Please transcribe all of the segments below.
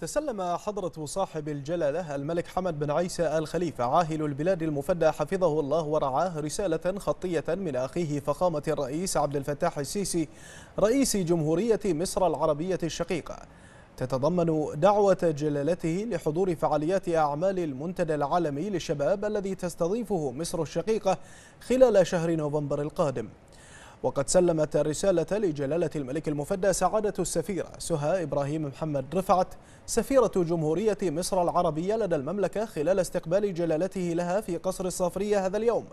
تسلم حضرة صاحب الجلالة الملك حمد بن عيسى آل خليفة عاهل البلاد المفدى حفظه الله ورعاه رسالة خطية من أخيه فخامة الرئيس عبد الفتاح السيسي رئيس جمهورية مصر العربية الشقيقة تتضمن دعوة جلالته لحضور فعاليات أعمال المنتدى العالمي للشباب الذي تستضيفه مصر الشقيقة خلال شهر نوفمبر القادم وقد سلمت الرسالة لجلالة الملك المفدى سعادة السفيرة سهى إبراهيم محمد رفعت سفيرة جمهورية مصر العربية لدى المملكة خلال استقبال جلالته لها في قصر الصافرية هذا اليوم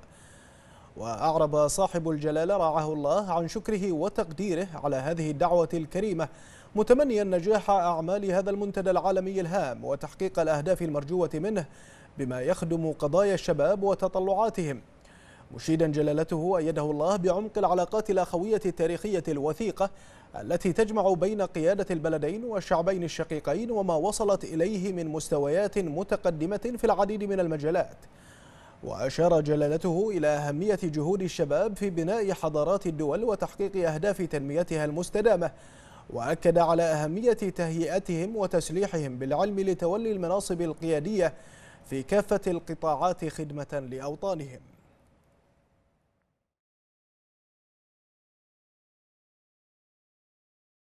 وأعرب صاحب الجلالة رعاه الله عن شكره وتقديره على هذه الدعوة الكريمة متمنيا نجاح أعمال هذا المنتدى العالمي الهام وتحقيق الأهداف المرجوة منه بما يخدم قضايا الشباب وتطلعاتهم مشيدا جلالته أيده الله بعمق العلاقات الأخوية التاريخية الوثيقة التي تجمع بين قيادة البلدين والشعبين الشقيقين وما وصلت إليه من مستويات متقدمة في العديد من المجالات وأشار جلالته إلى أهمية جهود الشباب في بناء حضارات الدول وتحقيق أهداف تنميتها المستدامة وأكد على أهمية تهيئتهم وتسليحهم بالعلم لتولي المناصب القيادية في كافة القطاعات خدمة لأوطانهم